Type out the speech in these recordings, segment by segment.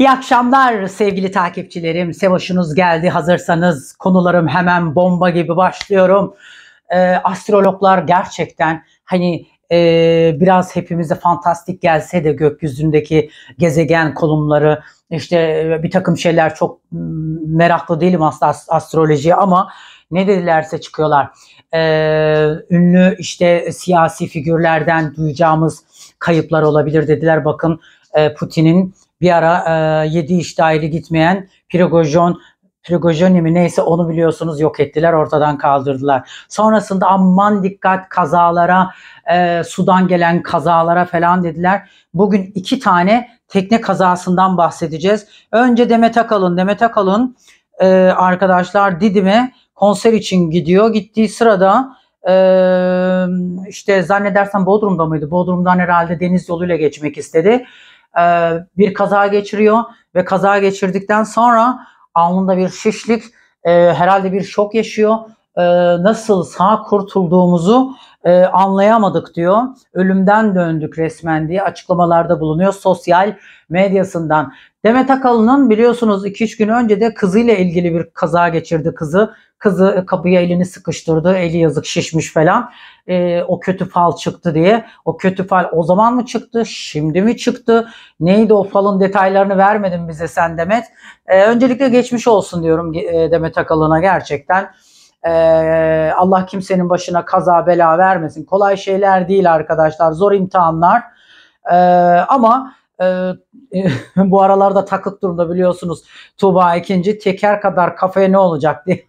İyi akşamlar sevgili takipçilerim. Sevaşınız geldi. Hazırsanız konularım hemen bomba gibi başlıyorum. Ee, astrologlar gerçekten hani e, biraz hepimize fantastik gelse de gökyüzündeki gezegen konumları işte e, bir takım şeyler çok mm, meraklı değilim aslında astrolojiye ama ne dedilerse çıkıyorlar. Ee, ünlü işte siyasi figürlerden duyacağımız kayıplar olabilir dediler. Bakın e, Putin'in bir ara e, 7 işte ayrı gitmeyen Prigozhin Prigojini mi neyse onu biliyorsunuz yok ettiler ortadan kaldırdılar. Sonrasında aman dikkat kazalara e, sudan gelen kazalara falan dediler. Bugün iki tane tekne kazasından bahsedeceğiz. Önce Demet Akalın. Demet Akalın e, arkadaşlar Didim'e konser için gidiyor. Gittiği sırada e, işte zannedersem Bodrum'da mıydı? Bodrum'dan herhalde deniz yoluyla geçmek istedi e, bir kaza geçiriyor ve kaza geçirdikten sonra alnında bir şişlik e, herhalde bir şok yaşıyor. E, nasıl sağ kurtulduğumuzu e, anlayamadık diyor. Ölümden döndük resmen diye açıklamalarda bulunuyor sosyal medyasından. Demet Akalın'ın biliyorsunuz 2-3 gün önce de kızıyla ilgili bir kaza geçirdi kızı. Kızı kapıya elini sıkıştırdı. Eli yazık şişmiş falan. E, o kötü fal çıktı diye. O kötü fal o zaman mı çıktı? Şimdi mi çıktı? Neydi o falın detaylarını vermedin bize sen Demet. E, öncelikle geçmiş olsun diyorum e, Demet Akalın'a gerçekten. E, Allah kimsenin başına kaza bela vermesin. Kolay şeyler değil arkadaşlar. Zor imtihanlar. E, ama... bu aralarda takık durumda biliyorsunuz Tuba ikinci teker kadar kafaya ne olacak diye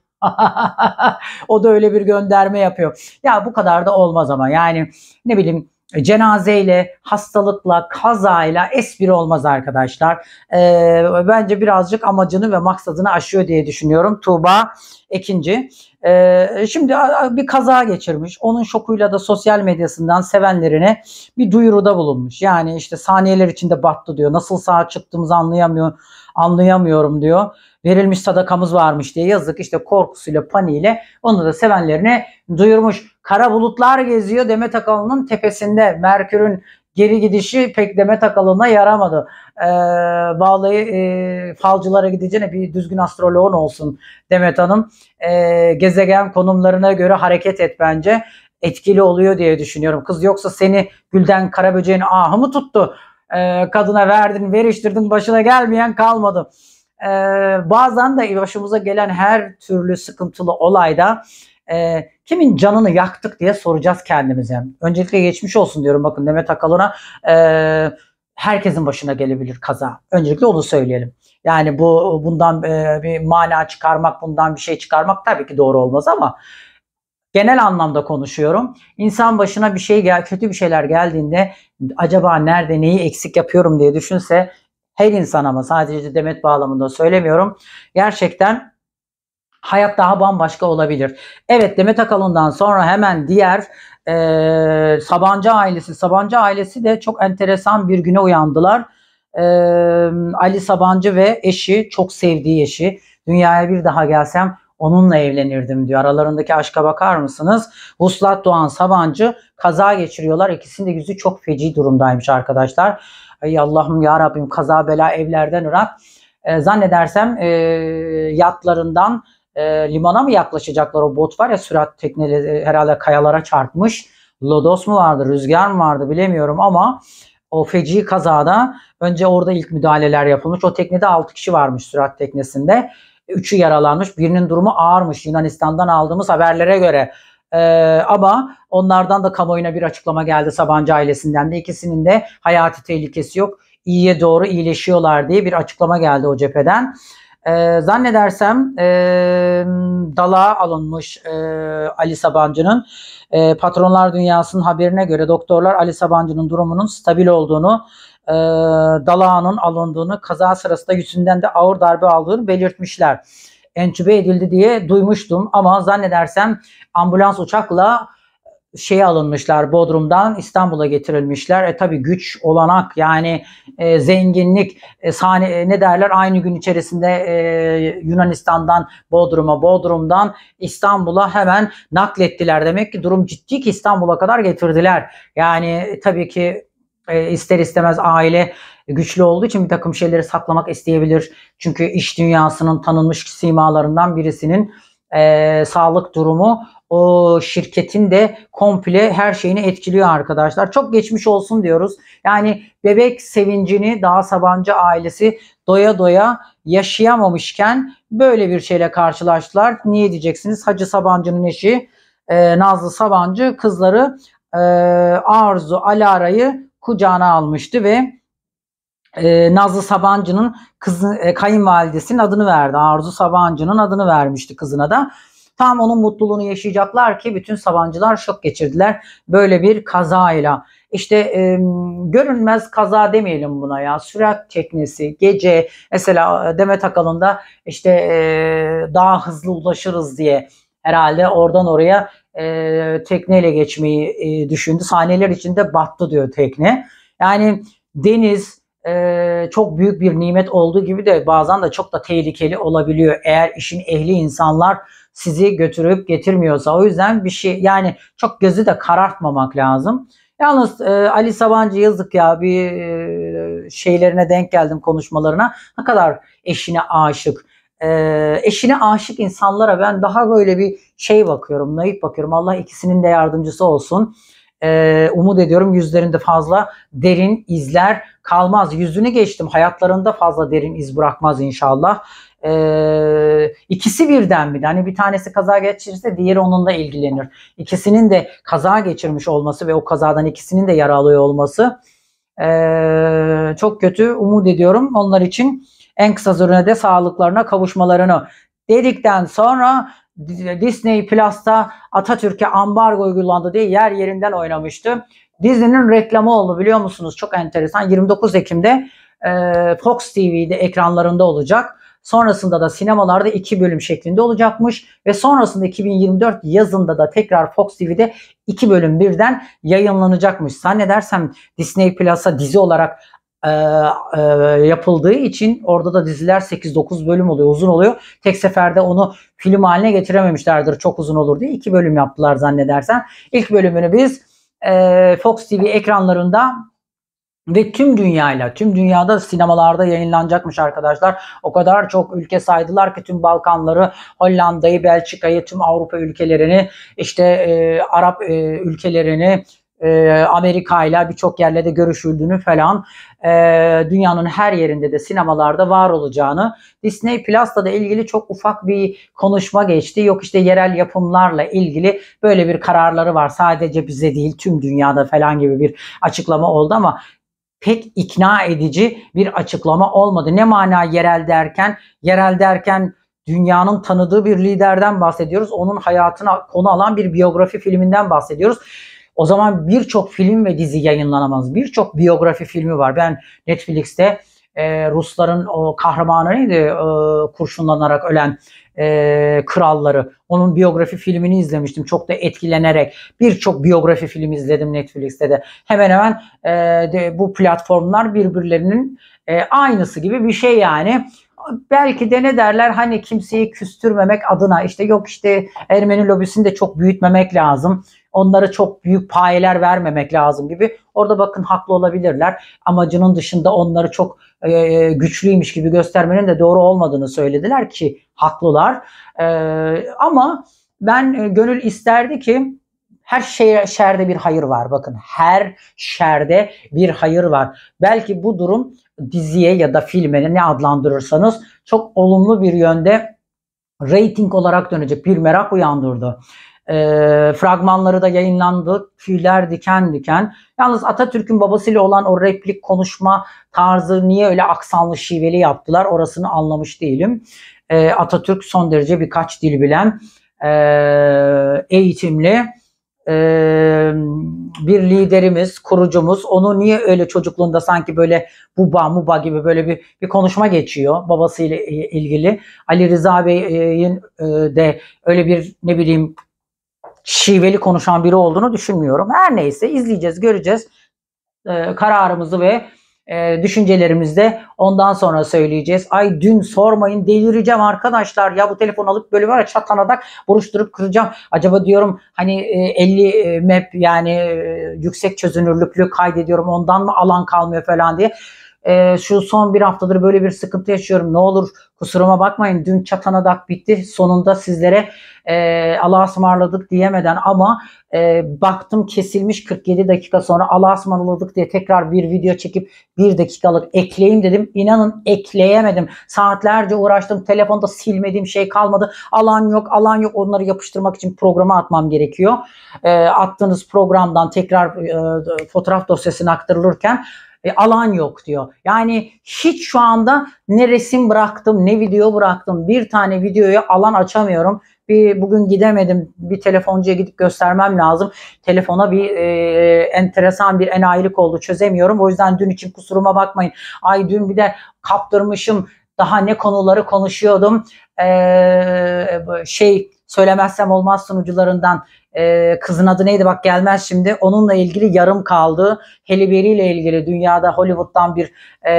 o da öyle bir gönderme yapıyor. Ya bu kadar da olmaz ama yani ne bileyim cenazeyle, hastalıkla, kazayla espri olmaz arkadaşlar. Ee, bence birazcık amacını ve maksadını aşıyor diye düşünüyorum Tuğba ikinci. Ee, şimdi bir kaza geçirmiş. Onun şokuyla da sosyal medyasından sevenlerine bir duyuruda bulunmuş. Yani işte saniyeler içinde battı diyor. Nasıl sağ çıktığımızı anlayamıyor, anlayamıyorum diyor. Verilmiş sadakamız varmış diye yazık işte korkusuyla paniğiyle onu da sevenlerine duyurmuş. Kara bulutlar geziyor Demet Akalın'ın tepesinde. Merkür'ün geri gidişi pek Demet takalına yaramadı. Ee, vallahi e, falcılara gideceğine bir düzgün astroloğun olsun Demet Hanım. Ee, gezegen konumlarına göre hareket et bence. Etkili oluyor diye düşünüyorum. Kız yoksa seni Gülden Karaböceğin ahı mı tuttu? Ee, kadına verdin, veriştirdin, başına gelmeyen kalmadı. Ee, bazen de başımıza gelen her türlü sıkıntılı olayda e, kimin canını yaktık diye soracağız kendimize. Öncelikle geçmiş olsun diyorum bakın Demet Akalın'a. E, herkesin başına gelebilir kaza. Öncelikle onu söyleyelim. Yani bu bundan e, bir mana çıkarmak, bundan bir şey çıkarmak tabii ki doğru olmaz ama genel anlamda konuşuyorum. İnsan başına bir şey gel, kötü bir şeyler geldiğinde acaba nerede neyi eksik yapıyorum diye düşünse her insan ama sadece Demet bağlamında söylemiyorum. Gerçekten Hayat daha bambaşka olabilir. Evet Demet Akalın'dan sonra hemen diğer e, Sabancı ailesi. Sabancı ailesi de çok enteresan bir güne uyandılar. E, Ali Sabancı ve eşi çok sevdiği eşi. Dünyaya bir daha gelsem onunla evlenirdim diyor. Aralarındaki aşka bakar mısınız? Vuslat Doğan Sabancı kaza geçiriyorlar. İkisinin de yüzü çok feci durumdaymış arkadaşlar. Ay Allah'ım ya Rabbim kaza bela evlerden ırak. E, zannedersem e, yatlarından e, limana mı yaklaşacaklar o bot var ya sürat tekneleri e, herhalde kayalara çarpmış. Lodos mu vardı rüzgar mı vardı bilemiyorum ama o feci kazada önce orada ilk müdahaleler yapılmış. O teknede 6 kişi varmış sürat teknesinde. 3'ü yaralanmış. Birinin durumu ağırmış Yunanistan'dan aldığımız haberlere göre. Ee, ama onlardan da kamuoyuna bir açıklama geldi Sabancı ailesinden de. ikisinin de hayati tehlikesi yok. İyiye doğru iyileşiyorlar diye bir açıklama geldi o cepheden. E, zannedersem e, dala alınmış e, Ali Sabancı'nın e, patronlar dünyasının haberine göre doktorlar Ali Sabancı'nın durumunun stabil olduğunu e, dalağının alındığını kaza sırasında yüzünden de ağır darbe aldığını belirtmişler. Entübe edildi diye duymuştum ama zannedersem ambulans uçakla şey alınmışlar Bodrum'dan İstanbul'a getirilmişler. E tabi güç, olanak yani e, zenginlik e, sahne, e, ne derler aynı gün içerisinde e, Yunanistan'dan Bodrum'a, Bodrum'dan İstanbul'a hemen naklettiler. Demek ki durum ciddi ki İstanbul'a kadar getirdiler. Yani e, tabii ki e, ister istemez aile güçlü olduğu için bir takım şeyleri saklamak isteyebilir. Çünkü iş dünyasının tanınmış simalarından birisinin e, sağlık durumu o şirketin de komple her şeyini etkiliyor arkadaşlar. Çok geçmiş olsun diyoruz. Yani bebek sevincini daha Sabancı ailesi doya doya yaşayamamışken böyle bir şeyle karşılaştılar. Niye diyeceksiniz? Hacı Sabancı'nın eşi e, Nazlı Sabancı kızları e, Arzu Alara'yı kucağına almıştı ve e, Nazlı Sabancı'nın kızı e, kayınvalidesinin adını verdi. Arzu Sabancı'nın adını vermişti kızına da. Tam onun mutluluğunu yaşayacaklar ki bütün Sabancılar şok geçirdiler böyle bir kazayla. İşte e, görünmez kaza demeyelim buna ya. Sürat teknesi, gece mesela e, Demet Akalın da işte e, daha hızlı ulaşırız diye herhalde oradan oraya e, tekneyle geçmeyi e, düşündü. Sahneler içinde battı diyor tekne. Yani deniz, e, çok büyük bir nimet olduğu gibi de bazen de çok da tehlikeli olabiliyor. Eğer işin ehli insanlar sizi götürüp getirmiyorsa. O yüzden bir şey yani çok gözü de karartmamak lazım. Yalnız e, Ali Sabancı yazık ya bir e, şeylerine denk geldim konuşmalarına. Ne kadar eşine aşık. E, eşine aşık insanlara ben daha böyle bir şey bakıyorum, naif bakıyorum. Allah ikisinin de yardımcısı olsun e, umut ediyorum yüzlerinde fazla derin izler kalmaz. Yüzünü geçtim hayatlarında fazla derin iz bırakmaz inşallah. E, ikisi birden bir hani bir tanesi kaza geçirirse diğeri onunla ilgilenir. İkisinin de kaza geçirmiş olması ve o kazadan ikisinin de yaralıyor olması e, çok kötü umut ediyorum onlar için en kısa sürede sağlıklarına kavuşmalarını dedikten sonra Disney Plus'ta Atatürk'e ambargo uygulandı diye yer yerinden oynamıştı. Disney'nin reklamı oldu biliyor musunuz? Çok enteresan. 29 Ekim'de e, Fox TV'de ekranlarında olacak. Sonrasında da sinemalarda iki bölüm şeklinde olacakmış ve sonrasında 2024 yazında da tekrar Fox TV'de iki bölüm birden yayınlanacakmış. Zannedersem Disney Plus'a dizi olarak e, e, yapıldığı için orada da diziler 8-9 bölüm oluyor. Uzun oluyor. Tek seferde onu film haline getirememişlerdir. Çok uzun olur diye. iki bölüm yaptılar zannedersen. İlk bölümünü biz e, Fox TV ekranlarında ve tüm dünyayla, tüm dünyada sinemalarda yayınlanacakmış arkadaşlar. O kadar çok ülke saydılar ki tüm Balkanları, Hollanda'yı, Belçika'yı, tüm Avrupa ülkelerini, işte e, Arap e, ülkelerini, ee, Amerika ile birçok yerle de görüşüldüğünü falan e, dünyanın her yerinde de sinemalarda var olacağını Disney Plus'la da ilgili çok ufak bir konuşma geçti. Yok işte yerel yapımlarla ilgili böyle bir kararları var. Sadece bize değil tüm dünyada falan gibi bir açıklama oldu ama pek ikna edici bir açıklama olmadı. Ne mana yerel derken? Yerel derken dünyanın tanıdığı bir liderden bahsediyoruz. Onun hayatına konu alan bir biyografi filminden bahsediyoruz o zaman birçok film ve dizi yayınlanamaz. Birçok biyografi filmi var. Ben Netflix'te e, Rusların o kahramanı neydi e, kurşunlanarak ölen e, kralları onun biyografi filmini izlemiştim çok da etkilenerek birçok biyografi filmi izledim Netflix'te de hemen hemen e, de, bu platformlar birbirlerinin e, aynısı gibi bir şey yani belki de ne derler hani kimseyi küstürmemek adına işte yok işte Ermeni lobisini de çok büyütmemek lazım. Onlara çok büyük payeler vermemek lazım gibi. Orada bakın haklı olabilirler. Amacının dışında onları çok e, e güçlüymüş gibi göstermenin de doğru olmadığını söylediler ki haklılar. E, ama ben e, gönül isterdi ki her şeye, şerde bir hayır var. Bakın her şerde bir hayır var. Belki bu durum diziye ya da filme ne adlandırırsanız çok olumlu bir yönde rating olarak dönecek bir merak uyandırdı. E, fragmanları da yayınlandı. Tüyler diken diken. Yalnız Atatürk'ün babasıyla olan o replik konuşma tarzı niye öyle aksanlı şiveli yaptılar orasını anlamış değilim. E, Atatürk son derece birkaç dil bilen e, eğitimli e, bir liderimiz, kurucumuz onu niye öyle çocukluğunda sanki böyle buba muba gibi böyle bir, bir konuşma geçiyor babasıyla ilgili. Ali Rıza Bey'in e, de öyle bir ne bileyim şiveli konuşan biri olduğunu düşünmüyorum. Her neyse izleyeceğiz, göreceğiz. E, kararımızı ve e, ee, düşüncelerimizde ondan sonra söyleyeceğiz. Ay dün sormayın delireceğim arkadaşlar ya bu telefon alıp böyle var ya çatanadak buruşturup kıracağım. Acaba diyorum hani e, 50 e, map yani e, yüksek çözünürlüklü kaydediyorum ondan mı alan kalmıyor falan diye e, şu son bir haftadır böyle bir sıkıntı yaşıyorum. Ne olur kusuruma bakmayın. Dün çatanadak bitti. Sonunda sizlere e, Allah'a ısmarladık diyemeden ama e, baktım kesilmiş 47 dakika sonra Allah'a ısmarladık diye tekrar bir video çekip bir dakikalık ekleyeyim dedim. İnanın ekleyemedim. Saatlerce uğraştım. Telefonda silmediğim şey kalmadı. Alan yok alan yok. Onları yapıştırmak için programa atmam gerekiyor. E, attığınız programdan tekrar e, fotoğraf dosyasını aktarılırken e, alan yok diyor. Yani hiç şu anda ne resim bıraktım ne video bıraktım. Bir tane videoya alan açamıyorum. Bir bugün gidemedim. Bir telefoncuya gidip göstermem lazım. Telefona bir e, enteresan bir enayilik oldu. Çözemiyorum. O yüzden dün için kusuruma bakmayın. Ay dün bir de kaptırmışım. Daha ne konuları konuşuyordum. Ee, şey Söylemezsem Olmaz sunucularından e, kızın adı neydi bak gelmez şimdi. Onunla ilgili yarım kaldı. Halle Berry ile ilgili dünyada Hollywood'dan bir e,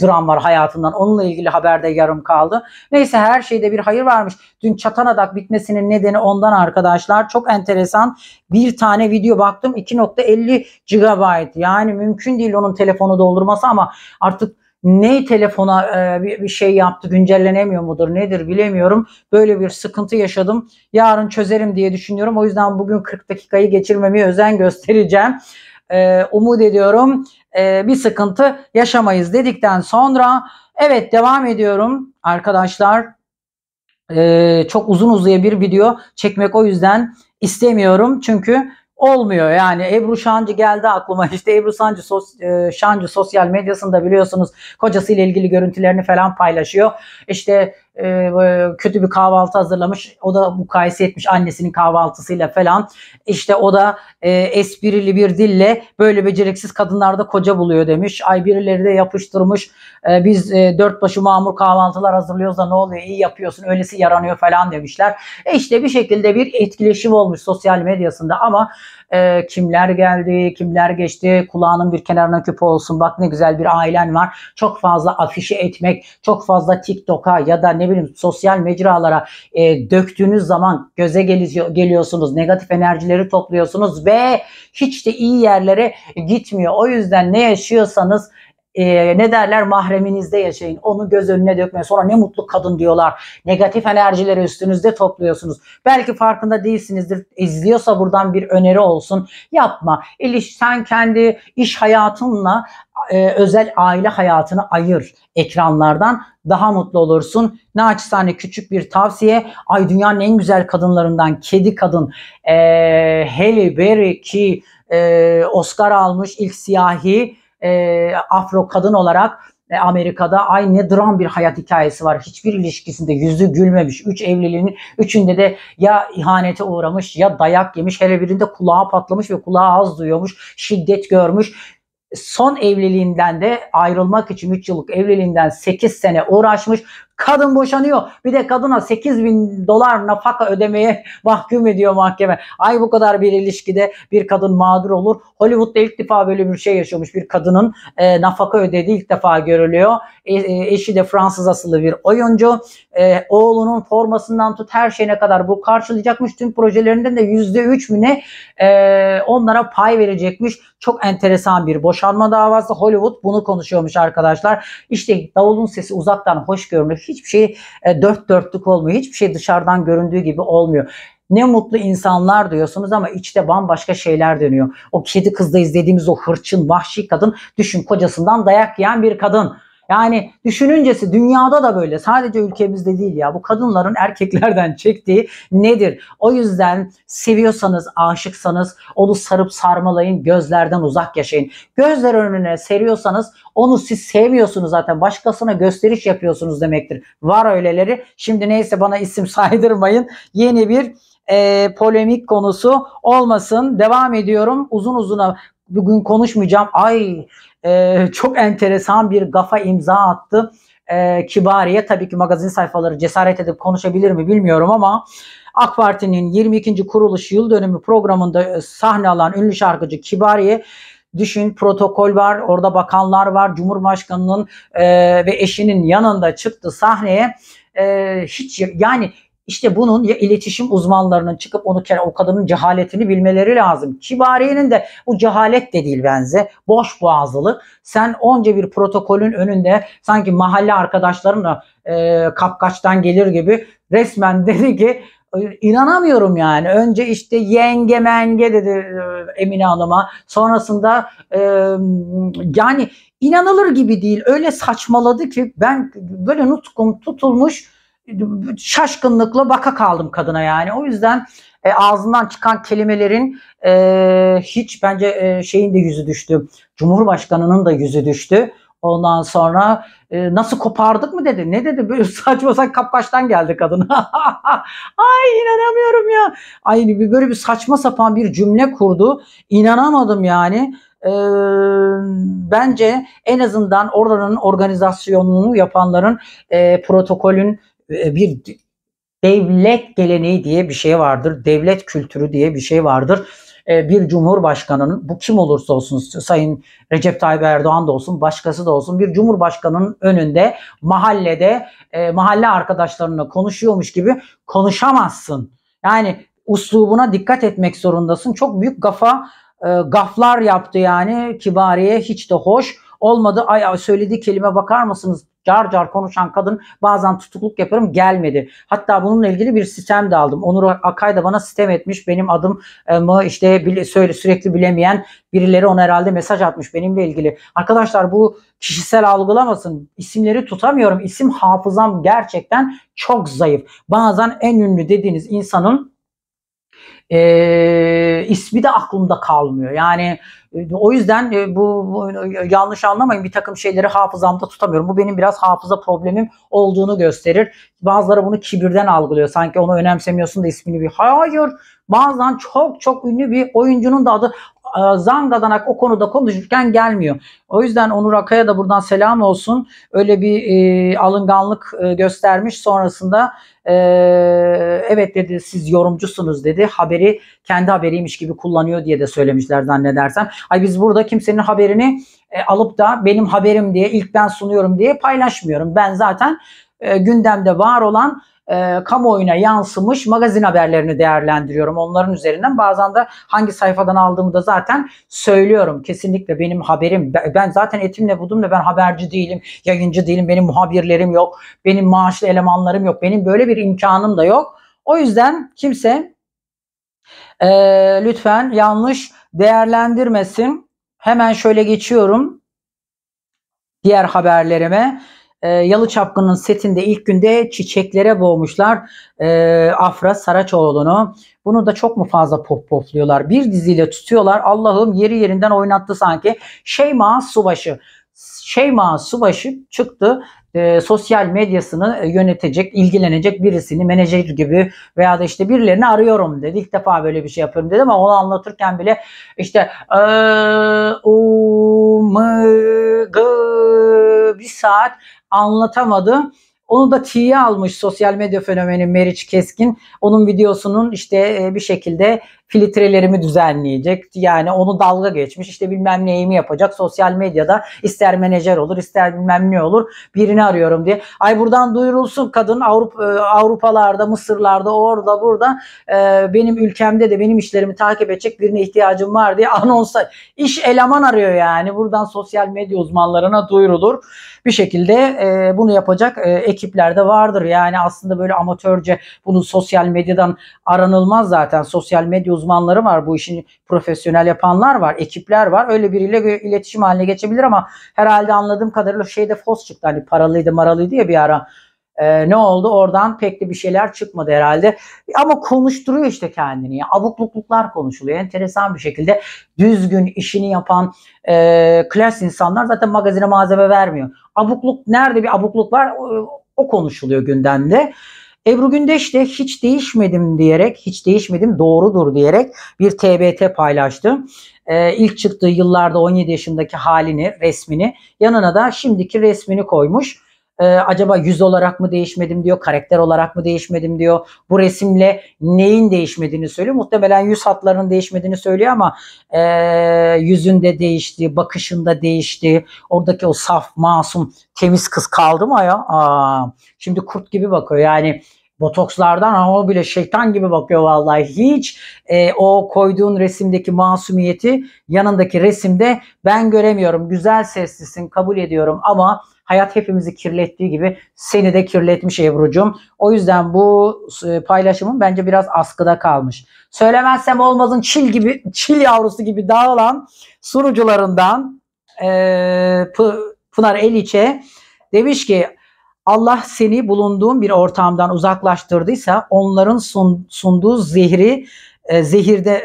dram var hayatından. Onunla ilgili haberde yarım kaldı. Neyse her şeyde bir hayır varmış. Dün çatanadak bitmesinin nedeni ondan arkadaşlar. Çok enteresan. Bir tane video baktım 2.50 GB. Yani mümkün değil onun telefonu doldurması ama artık ne telefona e, bir, şey yaptı güncellenemiyor mudur nedir bilemiyorum. Böyle bir sıkıntı yaşadım. Yarın çözerim diye düşünüyorum. O yüzden bugün 40 dakikayı geçirmemeye özen göstereceğim. E, umut ediyorum e, bir sıkıntı yaşamayız dedikten sonra evet devam ediyorum arkadaşlar. E, çok uzun uzaya bir video çekmek o yüzden istemiyorum. Çünkü olmuyor. Yani Ebru Şancı geldi aklıma. İşte Ebru Sancı sos, e, Şancı sosyal medyasında biliyorsunuz kocasıyla ilgili görüntülerini falan paylaşıyor. İşte e, e, kötü bir kahvaltı hazırlamış. O da mukayese etmiş annesinin kahvaltısıyla falan. İşte o da e, esprili bir dille böyle beceriksiz kadınlarda koca buluyor demiş. Ay birileri de yapıştırmış. E, biz e, dört başı mamur kahvaltılar hazırlıyoruz da ne oluyor iyi yapıyorsun öylesi yaranıyor falan demişler. E işte bir şekilde bir etkileşim olmuş sosyal medyasında ama e, kimler geldi, kimler geçti, kulağının bir kenarına küpe olsun bak ne güzel bir ailen var. Çok fazla afişe etmek, çok fazla TikTok'a ya da ne bileyim sosyal mecralara e, döktüğünüz zaman göze geliyor, geliyorsunuz. Negatif enerjileri topluyorsunuz ve hiç de iyi yerlere gitmiyor. O yüzden ne yaşıyorsanız e, ne derler mahreminizde yaşayın. Onu göz önüne dökmeyin. Sonra ne mutlu kadın diyorlar. Negatif enerjileri üstünüzde topluyorsunuz. Belki farkında değilsinizdir. İzliyorsa buradan bir öneri olsun. Yapma. İliş, sen kendi iş hayatınla e, özel aile hayatını ayır ekranlardan daha mutlu olursun. Naçizane küçük bir tavsiye. Ay dünyanın en güzel kadınlarından kedi kadın e, Halle Berry ki e, Oscar almış ilk siyahi e, afro kadın olarak e, Amerika'da ne dram bir hayat hikayesi var. Hiçbir ilişkisinde yüzü gülmemiş. Üç evliliğinin üçünde de ya ihanete uğramış ya dayak yemiş. Hele birinde kulağı patlamış ve kulağı az duyuyormuş. Şiddet görmüş son evliliğinden de ayrılmak için 3 yıllık evliliğinden 8 sene uğraşmış Kadın boşanıyor. Bir de kadına 8 bin dolar nafaka ödemeye mahkum ediyor mahkeme. Ay bu kadar bir ilişkide bir kadın mağdur olur. Hollywood'da ilk defa böyle bir şey yaşamış. Bir kadının e, nafaka ödediği ilk defa görülüyor. E, e, eşi de Fransız asıllı bir oyuncu e, oğlunun formasından tut her şeyine kadar bu karşılayacakmış. Tüm projelerinden de %3 mü ne e, onlara pay verecekmiş. Çok enteresan bir boşanma davası. Hollywood bunu konuşuyormuş arkadaşlar. işte davulun sesi uzaktan hoş görünüyor Hiçbir şey e, dört dörtlük olmuyor. Hiçbir şey dışarıdan göründüğü gibi olmuyor. Ne mutlu insanlar diyorsunuz ama içte bambaşka şeyler dönüyor. O kedi kızda izlediğimiz o hırçın vahşi kadın düşün kocasından dayak yiyen bir kadın. Yani düşününcesi dünyada da böyle sadece ülkemizde değil ya bu kadınların erkeklerden çektiği nedir? O yüzden seviyorsanız, aşıksanız onu sarıp sarmalayın, gözlerden uzak yaşayın. Gözler önüne seriyorsanız onu siz sevmiyorsunuz zaten başkasına gösteriş yapıyorsunuz demektir. Var öyleleri. Şimdi neyse bana isim saydırmayın. Yeni bir e, polemik konusu olmasın. Devam ediyorum. Uzun uzuna bugün konuşmayacağım. Ay e, çok enteresan bir gafa imza attı. E, Kibariye tabii ki magazin sayfaları cesaret edip konuşabilir mi bilmiyorum ama AK Parti'nin 22. kuruluş yıl dönümü programında e, sahne alan ünlü şarkıcı Kibariye düşün protokol var orada bakanlar var Cumhurbaşkanı'nın e, ve eşinin yanında çıktı sahneye e, hiç yani işte bunun ya iletişim uzmanlarının çıkıp onu o kadının cehaletini bilmeleri lazım. Kibariye'nin de bu cehalet de değil benze. Boş boğazlılık. Sen onca bir protokolün önünde sanki mahalle arkadaşlarınla e, kapkaçtan gelir gibi resmen dedi ki inanamıyorum yani. Önce işte yenge menge dedi e, Emine Hanım'a. Sonrasında e, yani inanılır gibi değil. Öyle saçmaladı ki ben böyle nutkum tutulmuş şaşkınlıkla baka kaldım kadına yani. O yüzden e, ağzından çıkan kelimelerin e, hiç bence e, şeyin de yüzü düştü. Cumhurbaşkanının da yüzü düştü. Ondan sonra e, nasıl kopardık mı dedi. Ne dedi? Böyle saçma sapan kapkaştan geldi kadın. Ay inanamıyorum ya. Ay böyle bir saçma sapan bir cümle kurdu. İnanamadım yani. E, bence en azından oranın organizasyonunu yapanların e, protokolün ee, bir devlet geleneği diye bir şey vardır. Devlet kültürü diye bir şey vardır. Ee, bir cumhurbaşkanının bu kim olursa olsun Sayın Recep Tayyip Erdoğan da olsun başkası da olsun bir cumhurbaşkanının önünde mahallede e, mahalle arkadaşlarına konuşuyormuş gibi konuşamazsın. Yani uslubuna dikkat etmek zorundasın. Çok büyük gafa e, gaflar yaptı yani kibariye hiç de hoş olmadı. Ay söylediği kelime bakar mısınız? car car konuşan kadın bazen tutukluk yaparım gelmedi. Hatta bununla ilgili bir sistem de aldım. Onur Akay da bana sistem etmiş. Benim adım e, mı işte bile, söyle, sürekli bilemeyen birileri ona herhalde mesaj atmış benimle ilgili. Arkadaşlar bu kişisel algılamasın. İsimleri tutamıyorum. İsim hafızam gerçekten çok zayıf. Bazen en ünlü dediğiniz insanın e, ismi de aklımda kalmıyor. Yani e, o yüzden e, bu, bu e, yanlış anlamayın bir takım şeyleri hafızamda tutamıyorum. Bu benim biraz hafıza problemim olduğunu gösterir. Bazıları bunu kibirden algılıyor. Sanki onu önemsemiyorsun da ismini bir hayır. Bazen çok çok ünlü bir oyuncunun da adı zangadanak o konuda konuşurken gelmiyor. O yüzden Onur Akay'a da buradan selam olsun. Öyle bir e, alınganlık e, göstermiş sonrasında e, evet dedi siz yorumcusunuz dedi. Haberi kendi haberiymiş gibi kullanıyor diye de söylemişler zannedersem. Ay biz burada kimsenin haberini e, alıp da benim haberim diye ilk ben sunuyorum diye paylaşmıyorum. Ben zaten e, gündemde var olan e, kamuoyuna yansımış magazin haberlerini değerlendiriyorum onların üzerinden. Bazen de hangi sayfadan aldığımı da zaten söylüyorum. Kesinlikle benim haberim. Ben zaten etimle budumla ben haberci değilim, yayıncı değilim. Benim muhabirlerim yok, benim maaşlı elemanlarım yok. Benim böyle bir imkanım da yok. O yüzden kimse e, lütfen yanlış değerlendirmesin. Hemen şöyle geçiyorum diğer haberlerime. E, Yalı Çapkın'ın setinde ilk günde çiçeklere boğmuşlar e, Afra Saraçoğlu'nu. Bunu da çok mu fazla pop popluyorlar? Bir diziyle tutuyorlar. Allah'ım yeri yerinden oynattı sanki. Şeyma Subaşı. Şeyma Subaşı çıktı e, sosyal medyasını yönetecek, ilgilenecek birisini menajer gibi veya da işte birilerini arıyorum dedi. İlk defa böyle bir şey yapıyorum dedi ama onu anlatırken bile işte ee, bir saat anlatamadı. Onu da tiye almış sosyal medya fenomeni Meriç Keskin. Onun videosunun işte e, bir şekilde filtrelerimi düzenleyecek. Yani onu dalga geçmiş işte bilmem neyimi yapacak. Sosyal medyada ister menajer olur ister bilmem ne olur birini arıyorum diye. Ay buradan duyurulsun kadın Avrupa e, Avrupalarda, Mısırlarda, orada burada e, benim ülkemde de benim işlerimi takip edecek birine ihtiyacım var diye anonsa iş eleman arıyor yani. Buradan sosyal medya uzmanlarına duyurulur. Bir şekilde e, bunu yapacak ekiplerde vardır. Yani aslında böyle amatörce bunu sosyal medyadan aranılmaz zaten. Sosyal medya uzmanları var. Bu işin profesyonel yapanlar var. Ekipler var. Öyle biriyle iletişim haline geçebilir ama herhalde anladığım kadarıyla şeyde fos çıktı. Hani paralıydı maralıydı ya bir ara. Ee, ne oldu? Oradan pek de bir şeyler çıkmadı herhalde. Ama konuşturuyor işte kendini. Yani abukluklar konuşuluyor. Enteresan bir şekilde düzgün işini yapan e, klas insanlar zaten magazine malzeme vermiyor. Abukluk nerede bir abukluk var? O, o konuşuluyor gündemde. Ebru Gündeş de hiç değişmedim diyerek, hiç değişmedim doğrudur diyerek bir TBT paylaştı. Ee, ilk çıktığı yıllarda 17 yaşındaki halini, resmini yanına da şimdiki resmini koymuş e, acaba yüz olarak mı değişmedim diyor, karakter olarak mı değişmedim diyor. Bu resimle neyin değişmediğini söylüyor. Muhtemelen yüz hatlarının değişmediğini söylüyor ama e, yüzünde değişti, bakışında değişti. Oradaki o saf, masum, temiz kız kaldı mı ya? Aa, şimdi kurt gibi bakıyor. Yani botokslardan ama o bile şeytan gibi bakıyor vallahi hiç e, o koyduğun resimdeki masumiyeti yanındaki resimde ben göremiyorum güzel seslisin kabul ediyorum ama hayat hepimizi kirlettiği gibi seni de kirletmiş Ebru'cum o yüzden bu e, paylaşımım bence biraz askıda kalmış söylemezsem olmazın çil gibi çil yavrusu gibi dağılan sunucularından e, P Pınar Eliç'e demiş ki Allah seni bulunduğun bir ortamdan uzaklaştırdıysa onların sun, sunduğu zehri e, zehirde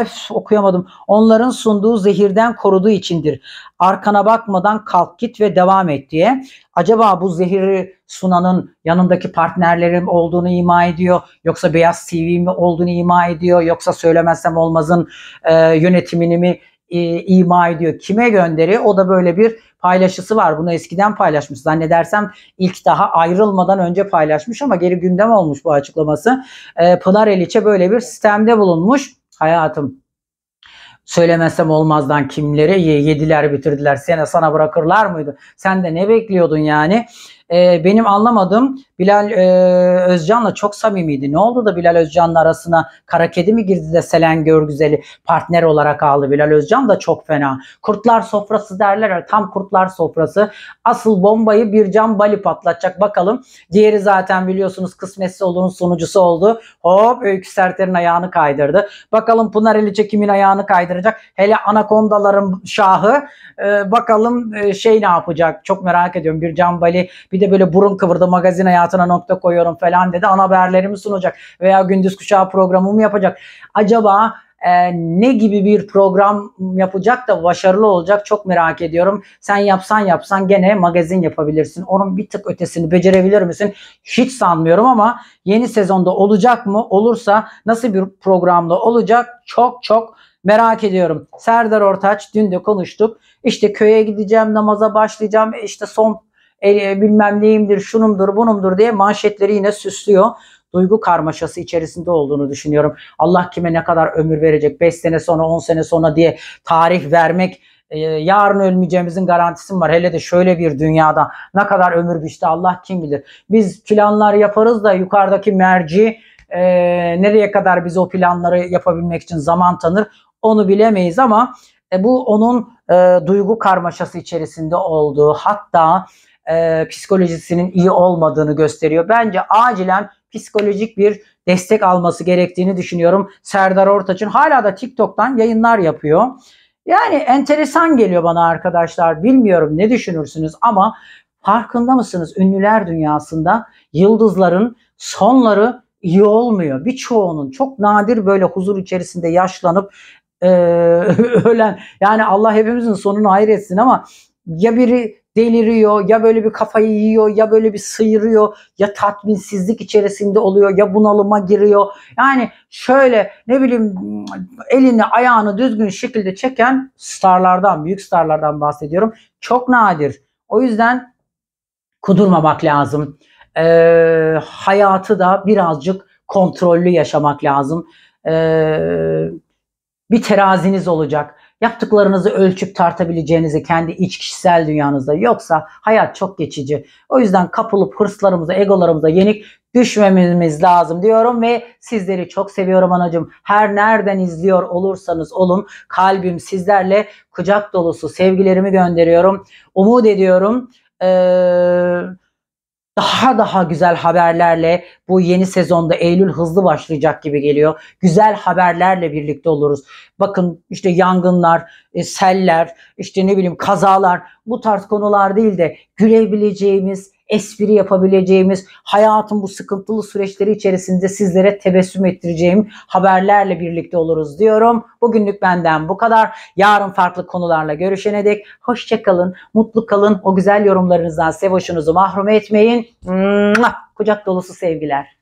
öf, e, okuyamadım. Onların sunduğu zehirden koruduğu içindir. Arkana bakmadan kalk git ve devam et diye. Acaba bu zehiri sunanın yanındaki partnerlerim olduğunu ima ediyor yoksa Beyaz TV mi olduğunu ima ediyor yoksa söylemezsem olmazın e, yönetimini mi e, ima ediyor. Kime gönderi? O da böyle bir paylaşısı var. Bunu eskiden paylaşmış. Zannedersem ilk daha ayrılmadan önce paylaşmış ama geri gündem olmuş bu açıklaması. E, Pınar Eliç'e böyle bir sistemde bulunmuş. Hayatım söylemesem olmazdan kimlere yediler bitirdiler sene sana bırakırlar mıydı? Sen de ne bekliyordun yani? e, benim anlamadığım Bilal e, Özcan'la çok samimiydi. Ne oldu da Bilal Özcan'la arasına kara kedi mi girdi de Selen Görgüzel'i partner olarak aldı. Bilal Özcan da çok fena. Kurtlar sofrası derler tam kurtlar sofrası. Asıl bombayı bir can bali patlatacak bakalım. Diğeri zaten biliyorsunuz kısmetse olunun sonucusu oldu. Hop Öykü Serter'in ayağını kaydırdı. Bakalım Pınar Eliçe kimin ayağını kaydıracak? Hele anakondaların şahı. E, bakalım e, şey ne yapacak? Çok merak ediyorum. Bir can bali bir de böyle burun kıvırdı magazin hayatına nokta koyuyorum falan dedi. Ana haberlerimi sunacak veya gündüz kuşağı programımı yapacak. Acaba e, ne gibi bir program yapacak da başarılı olacak çok merak ediyorum. Sen yapsan yapsan gene magazin yapabilirsin. Onun bir tık ötesini becerebilir misin? Hiç sanmıyorum ama yeni sezonda olacak mı? Olursa nasıl bir programda olacak? Çok çok merak ediyorum. Serdar Ortaç dün de konuştuk. İşte köye gideceğim, namaza başlayacağım. E, işte son e, bilmem neyimdir, şunumdur, bunumdur diye manşetleri yine süslüyor. Duygu karmaşası içerisinde olduğunu düşünüyorum. Allah kime ne kadar ömür verecek 5 sene sonra 10 sene sonra diye tarih vermek e, yarın ölmeyeceğimizin garantisi var. Hele de şöyle bir dünyada ne kadar ömür biçti Allah kim bilir. Biz planlar yaparız da yukarıdaki merci e, nereye kadar biz o planları yapabilmek için zaman tanır onu bilemeyiz ama e, bu onun e, duygu karmaşası içerisinde olduğu hatta e, psikolojisinin iyi olmadığını gösteriyor. Bence acilen psikolojik bir destek alması gerektiğini düşünüyorum. Serdar Ortaç'ın hala da TikTok'tan yayınlar yapıyor. Yani enteresan geliyor bana arkadaşlar. Bilmiyorum ne düşünürsünüz ama farkında mısınız? Ünlüler dünyasında yıldızların sonları iyi olmuyor. Birçoğunun çok nadir böyle huzur içerisinde yaşlanıp e, ölen yani Allah hepimizin sonunu hayır etsin ama ya biri deliriyor ya böyle bir kafayı yiyor ya böyle bir sıyırıyor ya tatminsizlik içerisinde oluyor ya bunalıma giriyor. Yani şöyle ne bileyim elini ayağını düzgün şekilde çeken starlardan büyük starlardan bahsediyorum. Çok nadir. O yüzden kudurmamak lazım. Ee, hayatı da birazcık kontrollü yaşamak lazım. Ee, bir teraziniz olacak. Yaptıklarınızı ölçüp tartabileceğinizi kendi iç kişisel dünyanızda yoksa hayat çok geçici. O yüzden kapılıp hırslarımıza, egolarımıza yenik düşmememiz lazım diyorum ve sizleri çok seviyorum anacım. Her nereden izliyor olursanız olun kalbim sizlerle kucak dolusu sevgilerimi gönderiyorum. Umut ediyorum. Ee, daha daha güzel haberlerle bu yeni sezonda Eylül hızlı başlayacak gibi geliyor. Güzel haberlerle birlikte oluruz. Bakın işte yangınlar, e, seller, işte ne bileyim kazalar bu tarz konular değil de gülebileceğimiz, espri yapabileceğimiz, hayatın bu sıkıntılı süreçleri içerisinde sizlere tebessüm ettireceğim haberlerle birlikte oluruz diyorum. Bugünlük benden bu kadar. Yarın farklı konularla görüşene dek hoşçakalın, mutlu kalın. O güzel yorumlarınızdan sevoşunuzu mahrum etmeyin. Kucak dolusu sevgiler.